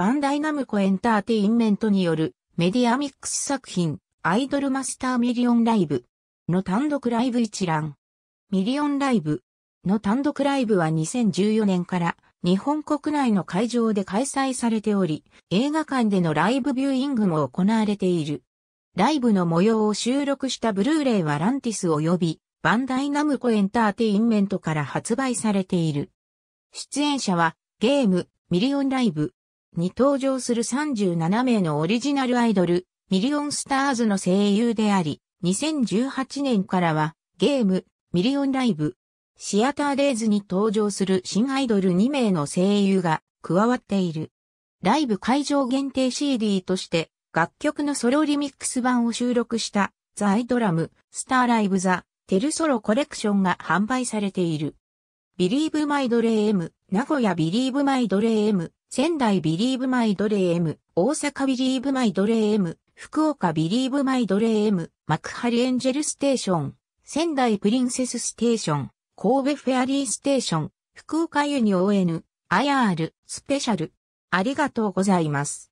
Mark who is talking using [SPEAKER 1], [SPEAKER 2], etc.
[SPEAKER 1] バンダイナムコエンターテインメントによるメディアミック
[SPEAKER 2] ス作品アイドルマスターミリオンライブの単独ライブ一覧。ミリオンライブの単独ライブは2014年から日本国内の会場で開催されており、映画館でのライブビューイングも行われている。ライブの模様を収録したブルーレイはランティス及びバンダイナムコエンターテインメントから発売されている。出演者はゲーム、ミリオンライブ、に登場する37名のオリジナルアイドル、ミリオンスターズの声優であり、2018年からはゲーム、ミリオンライブ、シアターデイズに登場する新アイドル2名の声優が加わっている。ライブ会場限定 CD として楽曲のソロリミックス版を収録したザ・アイドラム、スターライブ・ザ・テルソロコレクションが販売されている。ビリーブ・マイドレーム、名古屋ビリーブ・マイドレーム、仙台ビリーブマイドレーム、大阪ビリーブマイドレーム、福岡ビリーブマイドレーム、幕張エンジェルステーション、仙台プリンセスステーション、神戸フェアリーステーション、福岡ユニオ ON、IR、
[SPEAKER 1] スペシャル。ありがとうございます。